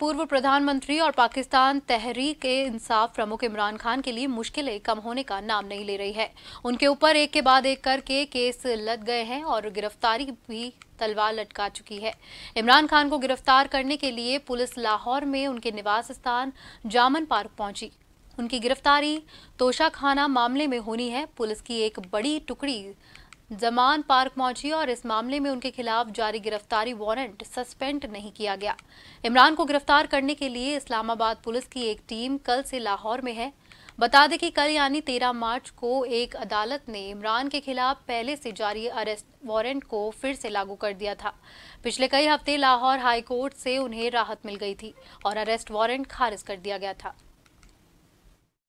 पूर्व प्रधानमंत्री और पाकिस्तान तहरीक इंसाफ प्रमुख इमरान खान के लिए मुश्किलें कम होने का नाम नहीं ले रही है उनके ऊपर एक के बाद एक करके केस लद गए हैं और गिरफ्तारी भी तलवार लटका चुकी है इमरान खान को गिरफ्तार करने के लिए पुलिस लाहौर में उनके निवास स्थान जामन पार्क पहुंची उनकी गिरफ्तारी तोशाखाना मामले में होनी है पुलिस की एक बड़ी टुकड़ी जमान पार्क पहुंची और इस मामले में उनके खिलाफ जारी गिरफ्तारी वारंट सस्पेंड नहीं किया गया इमरान को गिरफ्तार करने के लिए इस्लामाबाद पुलिस की एक टीम कल से लाहौर में है बता दें कि कल यानी 13 मार्च को एक अदालत ने इमरान के खिलाफ पहले से जारी अरेस्ट वारंट को फिर से लागू कर दिया था पिछले कई हफ्ते लाहौर हाईकोर्ट से उन्हें राहत मिल गई थी और अरेस्ट वारंट खारिज कर दिया गया था